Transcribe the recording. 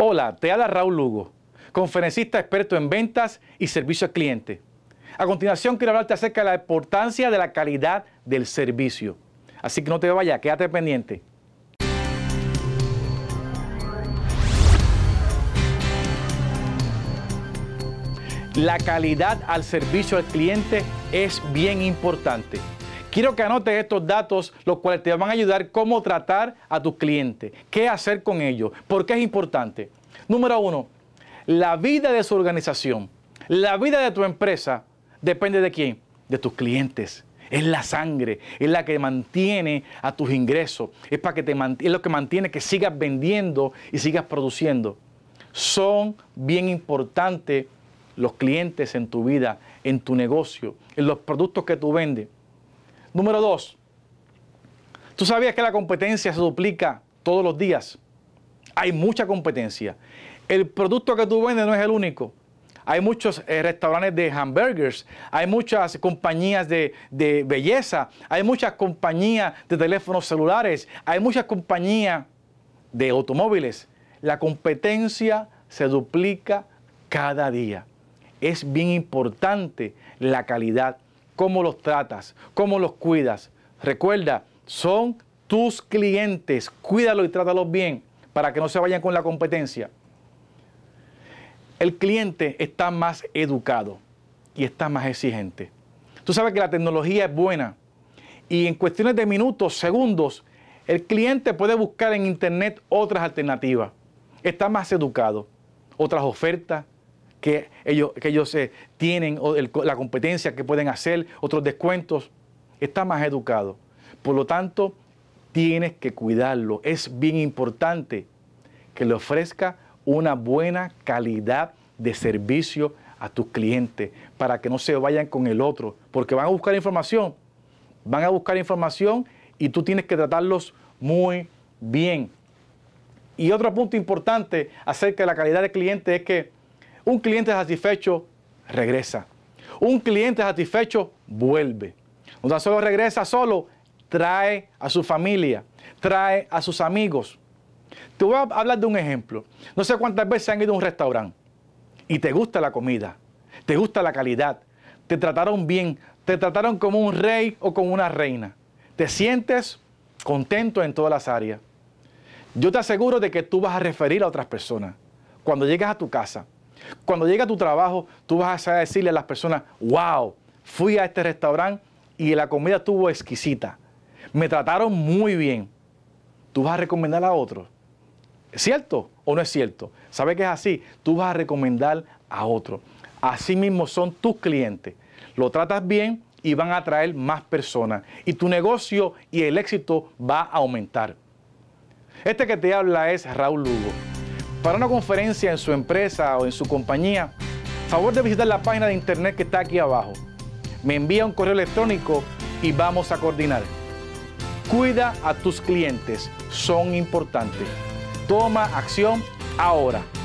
Hola, te habla Raúl Lugo, conferencista experto en ventas y servicio al cliente. A continuación quiero hablarte acerca de la importancia de la calidad del servicio. Así que no te vayas, quédate pendiente. La calidad al servicio al cliente es bien importante. Quiero que anotes estos datos, los cuales te van a ayudar cómo tratar a tus clientes, qué hacer con ellos, por qué es importante. Número uno, la vida de su organización, la vida de tu empresa, depende de quién, de tus clientes. Es la sangre, es la que mantiene a tus ingresos, es, para que te, es lo que mantiene que sigas vendiendo y sigas produciendo. Son bien importantes los clientes en tu vida, en tu negocio, en los productos que tú vendes. Número dos, tú sabías que la competencia se duplica todos los días. Hay mucha competencia. El producto que tú vendes no es el único. Hay muchos eh, restaurantes de hamburgers, hay muchas compañías de, de belleza, hay muchas compañías de teléfonos celulares, hay muchas compañías de automóviles. La competencia se duplica cada día. Es bien importante la calidad cómo los tratas, cómo los cuidas. Recuerda, son tus clientes, cuídalos y trátalos bien para que no se vayan con la competencia. El cliente está más educado y está más exigente. Tú sabes que la tecnología es buena y en cuestiones de minutos, segundos, el cliente puede buscar en Internet otras alternativas. Está más educado, otras ofertas, que ellos, que ellos eh, tienen la competencia que pueden hacer, otros descuentos. Está más educado. Por lo tanto, tienes que cuidarlo. Es bien importante que le ofrezca una buena calidad de servicio a tus clientes para que no se vayan con el otro, porque van a buscar información, van a buscar información y tú tienes que tratarlos muy bien. Y otro punto importante acerca de la calidad del cliente es que un cliente satisfecho regresa. Un cliente satisfecho vuelve. No solo regresa solo, trae a su familia, trae a sus amigos. Te voy a hablar de un ejemplo. No sé cuántas veces han ido a un restaurante y te gusta la comida, te gusta la calidad, te trataron bien, te trataron como un rey o como una reina. Te sientes contento en todas las áreas. Yo te aseguro de que tú vas a referir a otras personas. Cuando llegas a tu casa, cuando llega tu trabajo, tú vas a decirle a las personas, wow, fui a este restaurante y la comida estuvo exquisita. Me trataron muy bien. Tú vas a recomendar a otros. ¿Es cierto o no es cierto? ¿Sabes que es así? Tú vas a recomendar a otros. Así mismo son tus clientes. Lo tratas bien y van a atraer más personas. Y tu negocio y el éxito va a aumentar. Este que te habla es Raúl Lugo para una conferencia en su empresa o en su compañía, favor de visitar la página de internet que está aquí abajo. Me envía un correo electrónico y vamos a coordinar. Cuida a tus clientes, son importantes. Toma acción ahora.